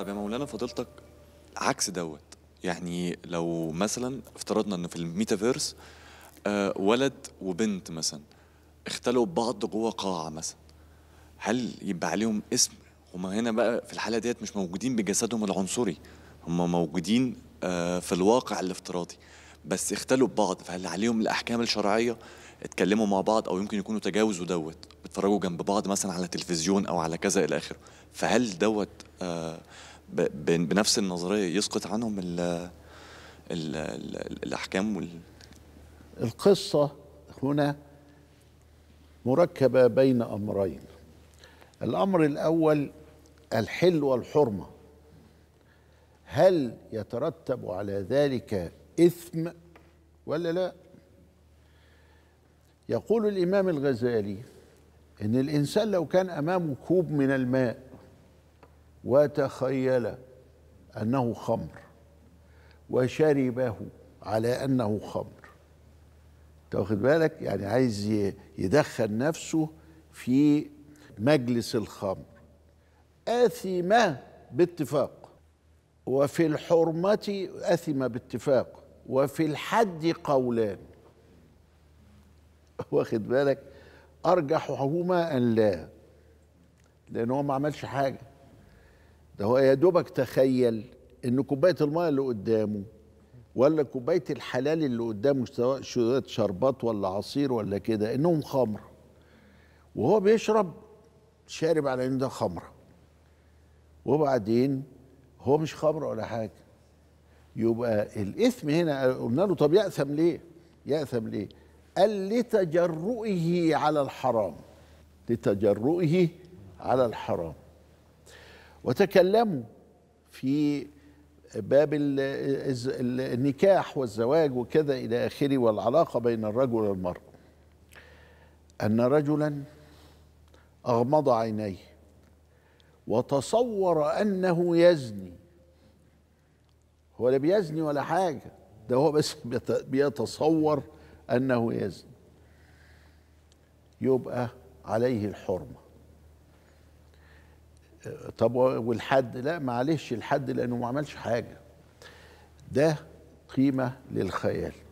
طب يا مولانا فضيلتك عكس دوت يعني لو مثلا افترضنا ان في الميتافيرس آه ولد وبنت مثلا اختلوا بعض جوه قاعه مثلا هل يبقى عليهم اسم هما هنا بقى في الحاله ديت مش موجودين بجسدهم العنصري هما موجودين آه في الواقع الافتراضي بس اختلوا ببعض فهل عليهم الاحكام الشرعيه اتكلموا مع بعض او يمكن يكونوا تجاوزوا دوت بيتفرجوا جنب بعض مثلا على تلفزيون او على كذا الى اخره فهل دوت آه بنفس النظريه يسقط عنهم الـ الـ الـ الاحكام وال القصه هنا مركبه بين امرين الامر الاول الحل والحرمه هل يترتب على ذلك اثم ولا لا يقول الامام الغزالي ان الانسان لو كان امامه كوب من الماء وتخيل انه خمر وشربه على انه خمر تاخد بالك يعني عايز يدخل نفسه في مجلس الخمر اثم باتفاق وفي الحرمه اثم باتفاق وفي الحد قولان واخد بالك ارجحهما ان لا لان هو ما عملش حاجه ده هو يا دوبك تخيل ان كوبايه الميه اللي قدامه ولا كوبايه الحلال اللي قدامه سواء شربات ولا عصير ولا كده انهم خمر وهو بيشرب شارب على ان ده خمره وبعدين هو مش خمره ولا حاجه يبقى الاثم هنا قلنا له طب ياثم ليه؟ ياثم ليه؟ قال لتجرؤه على الحرام لتجرؤه على الحرام وتكلموا في باب النكاح والزواج وكذا إلى آخره والعلاقة بين الرجل والمرأة أن رجلا أغمض عينيه وتصور أنه يزني هو لا بيزني ولا حاجة ده هو بس بيتصور أنه يزني يبقى عليه الحرمه طب والحد لا معلش الحد لانه ما عملش حاجه ده قيمه للخيال